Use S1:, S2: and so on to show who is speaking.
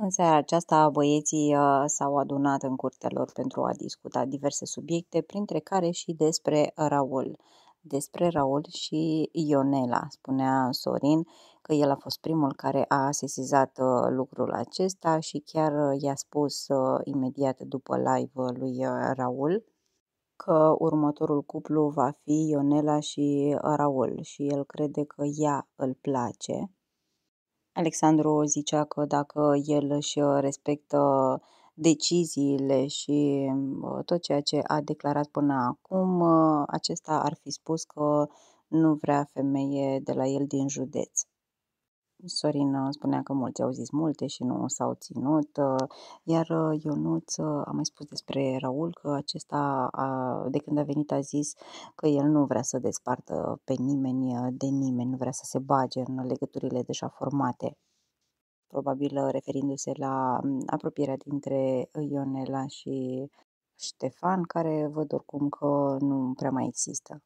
S1: În seara aceasta, băieții uh, s-au adunat în curtea lor pentru a discuta diverse subiecte, printre care și despre Raul. Despre Raul și Ionela, spunea Sorin că el a fost primul care a sesizat uh, lucrul acesta și chiar uh, i-a spus imediat după live lui Raul că următorul cuplu va fi Ionela și Raul și el crede că ea îl place Alexandru zicea că dacă el își uh, respectă deciziile și uh, tot ceea ce a declarat până acum, uh, acesta ar fi spus că nu vrea femeie de la el din județ. Sorin spunea că mulți au zis multe și nu s-au ținut, uh, iar uh, Ionuț uh, a mai spus despre Raul că acesta, a, de când a venit, a zis că el nu vrea să despartă pe nimeni de nimeni, nu vrea să se bage în legăturile deja formate probabil referindu-se la mm, apropierea dintre Ionela și Ștefan, care văd oricum că nu prea mai există.